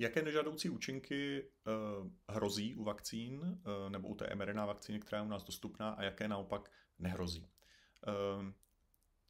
Jaké nežádoucí účinky uh, hrozí u vakcín uh, nebo u té mRNA vakcíny, která je u nás dostupná, a jaké naopak nehrozí? Uh,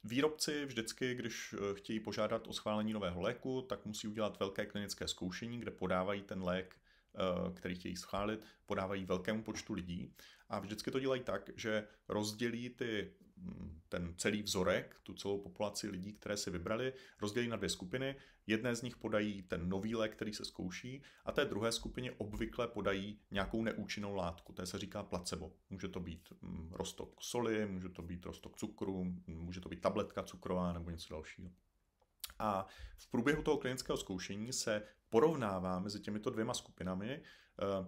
Výrobci vždycky, když chtějí požádat o schválení nového léku, tak musí udělat velké klinické zkoušení, kde podávají ten lék Eh, který chtějí schválit, podávají velkému počtu lidí a vždycky to dělají tak, že rozdělí ty, mm, ten celý vzorek, tu celou populaci lidí, které si vybrali, rozdělí na dvě skupiny. Jedné z nich podají ten nový lék, který se zkouší a té druhé skupině obvykle podají nějakou neúčinnou látku, té se říká placebo. Může to být mm, rostok soli, může to být rostok cukru, může to být tabletka cukrová nebo něco dalšího. A v průběhu toho klinického zkoušení se porovnává mezi těmito dvěma skupinami eh,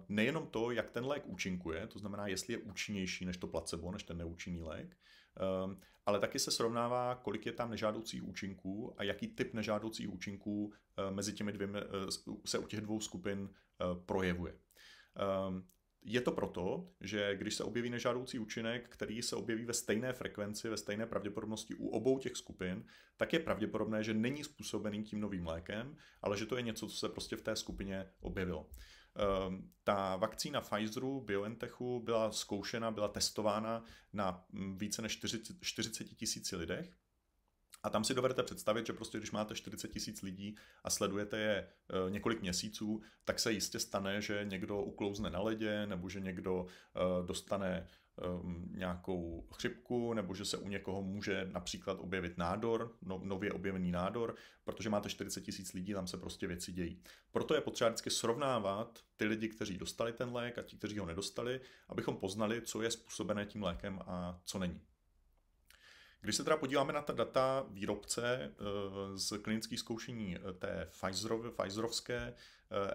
nejenom to, jak ten lék účinkuje, to znamená, jestli je účinnější než to placebo, než ten neúčinný lék, eh, ale taky se srovnává, kolik je tam nežádoucích účinků a jaký typ nežádoucích účinků eh, mezi těmi dvěmi se u těch dvou skupin projevuje. Je to proto, že když se objeví nežádoucí účinek, který se objeví ve stejné frekvenci, ve stejné pravděpodobnosti u obou těch skupin, tak je pravděpodobné, že není způsobený tím novým lékem, ale že to je něco, co se prostě v té skupině objevilo. Ehm, ta vakcína Pfizeru, BioNTechu byla zkoušena, byla testována na mm, více než 40 tisíci lidech a tam si dovedete představit, že prostě když máte 40 tisíc lidí a sledujete je eh, několik měsíců, tak se jistě stane, že někdo uklouzne na ledě, nebo že někdo eh, dostane ehm, nějakou chřipku, nebo že se u někoho může například objevit nádor, no, nově objevený nádor, protože máte 40 tisíc lidí, tam se prostě věci dějí. Proto je potřeba vždycky srovnávat ty lidi, kteří dostali ten lék a ti, kteří ho nedostali, abychom poznali, co je způsobené tím lékem a co není. Když se teda podíváme na ta data výrobce eh, z klinických zkoušení eh, té Pfizerov, Pfizerovské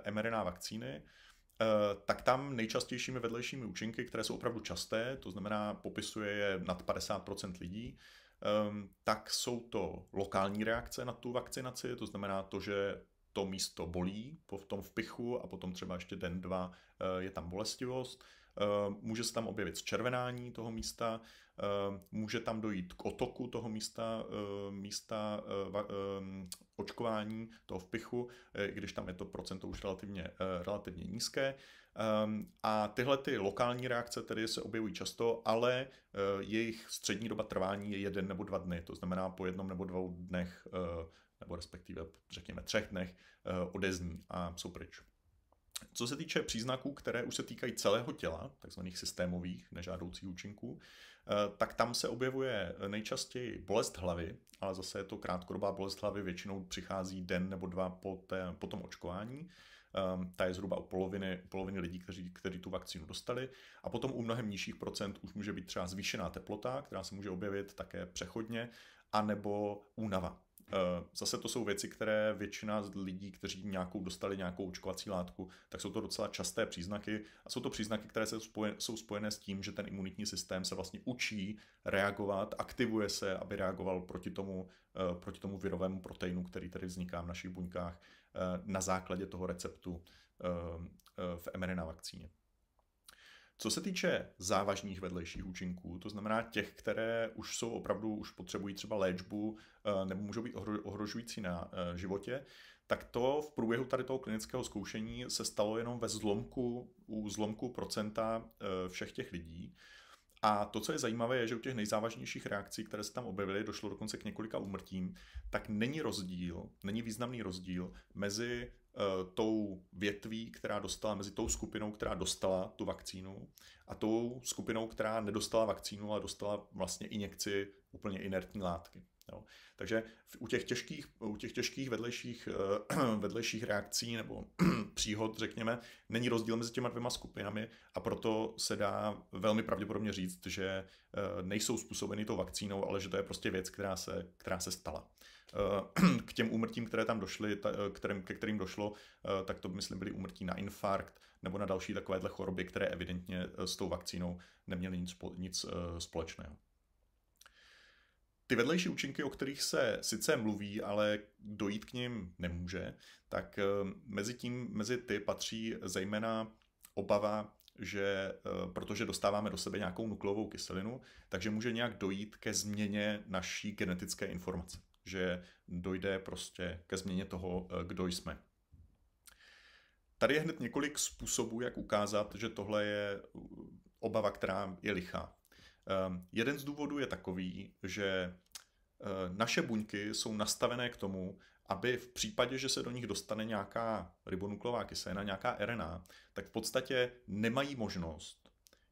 eh, mRNA vakcíny, tak tam nejčastějšími vedlejšími účinky, které jsou opravdu časté, to znamená popisuje je nad 50% lidí, ehm, tak jsou to lokální reakce na tu vakcinaci, to znamená to, že to místo bolí po tom vpichu a potom třeba ještě den, dva je tam bolestivost. Eh, může se tam objevit zčervenání toho místa, eh, může tam dojít k otoku toho místa, eh, místa očkování, toho vpichu, když tam je to procento už relativně, relativně nízké. A tyhle ty lokální reakce tedy se objevují často, ale jejich střední doba trvání je jeden nebo dva dny, to znamená po jednom nebo dvou dnech, nebo respektive řekněme třech dnech, odezní a jsou pryč. Co se týče příznaků, které už se týkají celého těla, takzvaných systémových nežádoucích účinků, eh, tak tam se objevuje nejčastěji bolest hlavy, ale zase je to krátkodobá bolest hlavy, většinou přichází den nebo dva po, té, po tom očkování. Ehm, ta je zhruba u poloviny, u poloviny lidí, kteří, kteří tu vakcínu dostali. A potom u mnohem nižších procent už může být třeba zvýšená teplota, která se může objevit také přechodně, anebo únava. Eh, zase to jsou věci, které většina lidí, kteří nějakou dostali nějakou očkovací látku, tak jsou to docela časté příznaky a jsou to příznaky, které jsou spojené s tím, že ten imunitní systém se vlastně učí reagovat, aktivuje se, aby reagoval proti tomu, eh, proti tomu virovému proteinu, který tady vzniká v našich buňkách eh, na základě toho receptu v mRNA vakcíně. Co se týče závažných vedlejších účinků, to znamená těch, které už jsou opravdu, už potřebují třeba léčbu eh, nebo můžou být ohrožující na eh, životě, tak to v průběhu tady toho klinického zkoušení se stalo jenom ve zlomku, u zlomku procenta eh, všech těch lidí. A to, co je zajímavé, je, že u těch nejzávažnějších reakcí, které se tam objevily, došlo dokonce k několika úmrtím, tak není rozdíl, není významný rozdíl mezi Eh, tou větví, která dostala, mezi tou skupinou, která dostala tu vakcínu a tou skupinou, která nedostala vakcínu, ale dostala vlastně injekci úplně inertní látky. Jo. Takže u těch těžkých, u těch těžkých vedlejších, eh, vedlejších reakcí nebo příhod, řekněme, není rozdíl mezi těma dvěma skupinami a proto se dá velmi pravděpodobně říct, že eh, nejsou způsobeny tou vakcínou, ale že to je prostě věc, která se, která se stala. těm úmrtím, které tam došly, ta, eh, kterým, ke kterým došlo, eh, tak to myslím byly úmrtí na infarkt nebo na další takovéhle choroby, které evidentně eh, s tou vakcínou neměly nic, nic společného. Ty vedlejší účinky, o kterých se sice mluví, ale dojít k ním nemůže, tak mezi tím, mezi ty patří zejména obava že protože dostáváme do sebe nějakou nukleovou kyselinu, takže může nějak dojít ke změně naší genetické informace že dojde prostě ke změně toho, eh, kdo jsme. Tady je hned několik způsobů, jak ukázat, že tohle je eh, obava, která je lichá. Ehm, jeden z důvodů je takový, že eh, naše buňky jsou nastavené k tomu, aby v případě, že se do nich dostane nějaká ribonukleová kyselina, nějaká RNA, tak v podstatě nemají možnost,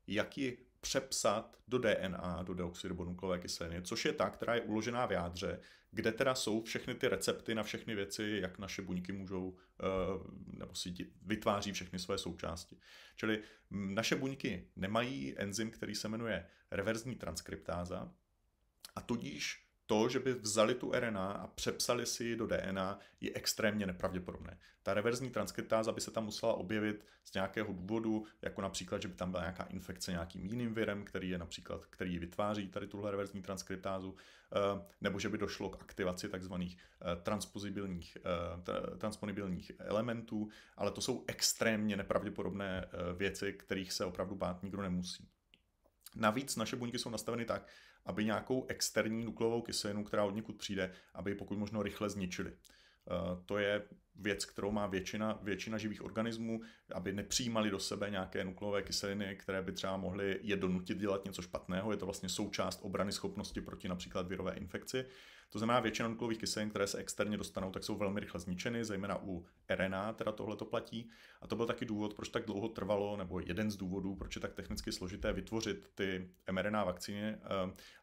jak ji přepsat do DNA, do deoxyribonukleové kyseliny, což je ta, která je uložená v jádře, kde teda jsou všechny ty recepty na všechny věci, jak naše buňky můžou, eh, nebo si vytváří všechny své součásti. Čili hm, naše buňky nemají enzym, který se jmenuje reverzní transkriptáza, a tudíž to, že by vzali tu RNA a přepsali si ji do DNA, je extrémně nepravděpodobné. Ta reverzní transkriptáza by se tam musela objevit z nějakého důvodu, jako například, že by tam byla nějaká infekce nějakým jiným virem, který je například, který vytváří tady tuhle reverzní transkriptázu, eh, nebo že by došlo k aktivaci takzvaných eh, transpozibilních, eh, transponibilních elementů, ale to jsou extrémně nepravděpodobné věci, kterých se opravdu bát nikdo nemusí. Navíc naše buňky jsou nastaveny tak, aby nějakou externí nukleovou kyselinu, která od někud přijde, aby ji pokud možno rychle zničili. Eh, to je věc, kterou má většina, většina živých organismů, aby nepřijímali do sebe nějaké nukleové kyseliny, které by třeba mohly je donutit dělat něco špatného. Je to vlastně součást obrany schopnosti proti například virové infekci. To znamená, většina nukleových kyselin, které se externě dostanou, tak jsou velmi rychle zničeny, zejména u RNA, teda tohle to platí. A to byl taky důvod, proč tak dlouho trvalo, nebo jeden z důvodů, proč je tak technicky složité vytvořit ty mRNA vakcíny. Eh,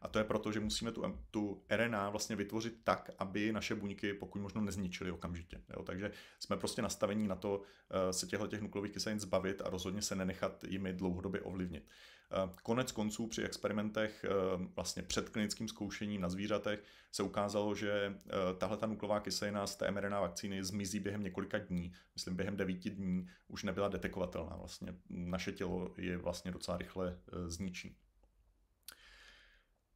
a to je proto, že musíme tu, tu RNA vlastně vytvořit tak, aby naše buňky pokud možno nezničily okamžitě. Jo? Takže takže jsme prostě nastavení na to eh, se těchto těch nukleových kyselin zbavit a rozhodně se nenechat jimi dlouhodobě ovlivnit. Eh, konec konců při experimentech eh, vlastně před klinickým zkoušením na zvířatech se ukázalo, že tahle ta nukleová kyselina z té mRNA vakcíny zmizí během několika dní, myslím během devíti dní, už nebyla detekovatelná. Vlastně naše tělo je vlastně docela rychle zničí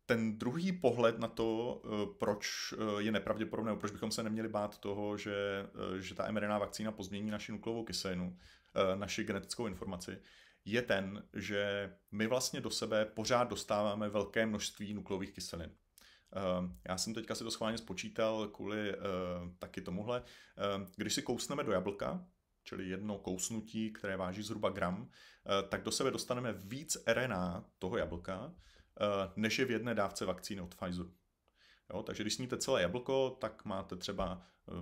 ten druhý pohled na to, eh, proč eh, je nepravděpodobné, proč bychom se neměli bát toho, že, eh, že ta mRNA vakcína pozmění naši nukleovou kyselinu, naši genetickou informaci, je ten, že my vlastně do sebe pořád dostáváme velké množství nukleových kyselin. Ehm, já jsem teďka si to schválně spočítal kvůli taky tomuhle. Ehm, když si kousneme do jablka, čili jedno kousnutí, které váží zhruba gram, tak do sebe dostaneme víc RNA toho jablka, Eh, než je v jedné dávce vakcíny od Pfizeru. Jo, takže když sníte celé jablko, tak máte třeba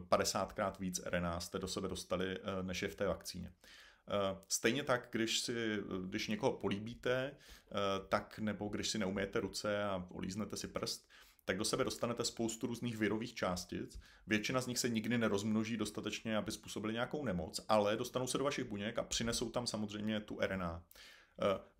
50krát eh, víc RNA jste do sebe dostali, eh, než je v té vakcíně. Stejně tak, když, si, když někoho políbíte, tak nebo když si neumějete ruce a olíznete si prst, tak do sebe dostanete spoustu různých virových částic. Většina z nich se nikdy nerozmnoží dostatečně, aby způsobili nějakou nemoc, ale dostanou se do vašich buněk a přinesou tam samozřejmě tu RNA.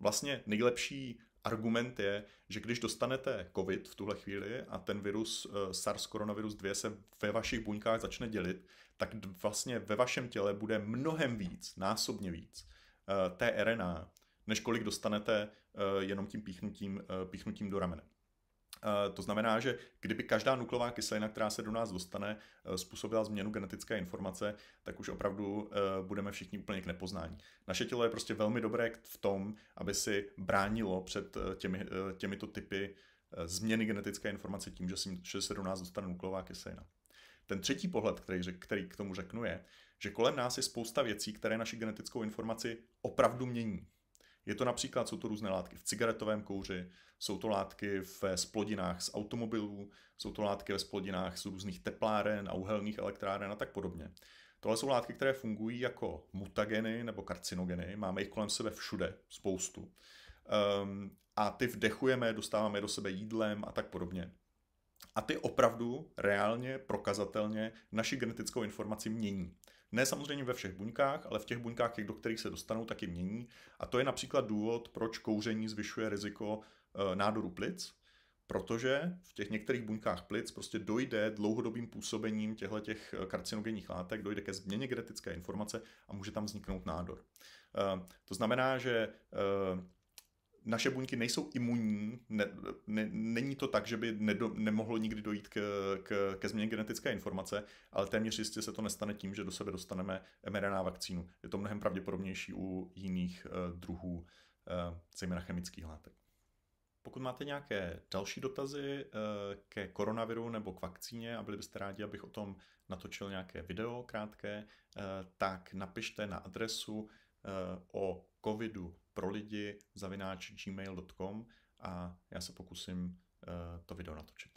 Vlastně nejlepší argument je, že když dostanete COVID v tuhle chvíli a ten virus eh, SARS koronavirus 2 se ve vašich buňkách začne dělit, tak vlastně ve vašem těle bude mnohem víc, násobně víc eh, té RNA, než kolik dostanete eh, jenom tím píchnutím, píchnutím do ramene. Eh, to znamená, že kdyby každá nukleová kyselina, která se do nás dostane, eh, způsobila změnu genetické informace, tak už opravdu eh, budeme všichni úplně k nepoznání. Naše tělo je prostě velmi dobré v tom, aby si bránilo před těmi, těmito typy změny genetické informace tím, že se do nás dostane nukleová kyselina. Ten třetí pohled, který, který k tomu řeknu, je, že kolem nás je spousta věcí, které naši genetickou informaci opravdu mění. Je to například, jsou to různé látky v cigaretovém kouři, jsou to látky ve splodinách z automobilů, jsou to látky ve splodinách z různých tepláren a uhelných elektráren a tak podobně. Tohle jsou látky, které fungují jako mutageny nebo karcinogeny, máme jich kolem sebe všude spoustu. Um, a ty vdechujeme, dostáváme do sebe jídlem a tak podobně. A ty opravdu reálně, prokazatelně naši genetickou informaci mění. Ne samozřejmě ve všech buňkách, ale v těch buňkách, do kterých se dostanou, tak je mění. A to je například důvod, proč kouření zvyšuje riziko eh, nádoru plic, protože v těch některých buňkách plic prostě dojde dlouhodobým působením těchto těch eh, karcinogenních látek, dojde ke změně genetické informace a může tam vzniknout nádor. Eh, to znamená, že naše buňky nejsou imunní, ne, ne, není to tak, že by nedo, nemohlo nikdy dojít k, k, ke změně genetické informace, ale téměř jistě se to nestane tím, že do sebe dostaneme mRNA vakcínu. Je to mnohem pravděpodobnější u jiných uh, druhů, uh, zejména chemických látek. Pokud máte nějaké další dotazy eh, ke koronaviru nebo k vakcíně a byli byste rádi, abych o tom natočil nějaké video krátké, tak napište na adresu o covidu pro lidi zavináč gmail.com a já se pokusím eh, to video natočit.